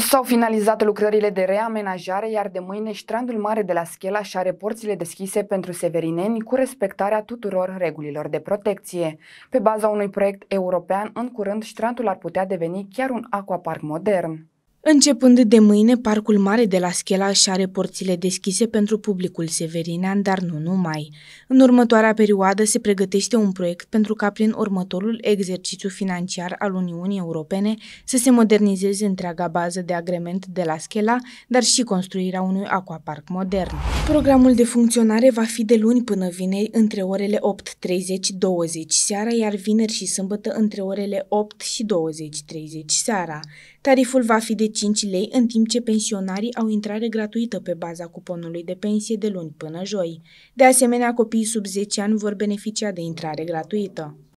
S-au finalizat lucrările de reamenajare, iar de mâine ștrandul mare de la și are porțile deschise pentru severineni cu respectarea tuturor regulilor de protecție. Pe baza unui proiect european, în curând, ștrandul ar putea deveni chiar un aquapark modern. Începând de mâine, Parcul Mare de la Schela și are porțile deschise pentru publicul severinean, dar nu numai. În următoarea perioadă se pregătește un proiect pentru ca prin următorul exercițiu financiar al Uniunii Europene să se modernizeze întreaga bază de agrement de la Schela, dar și construirea unui aquapark modern. Programul de funcționare va fi de luni până vineri între orele 8.30-20 seara, iar vineri și sâmbătă între orele 8 și 20.30 seara. Tariful va fi de 5 lei, în timp ce pensionarii au intrare gratuită pe baza cuponului de pensie de luni până joi. De asemenea, copiii sub 10 ani vor beneficia de intrare gratuită.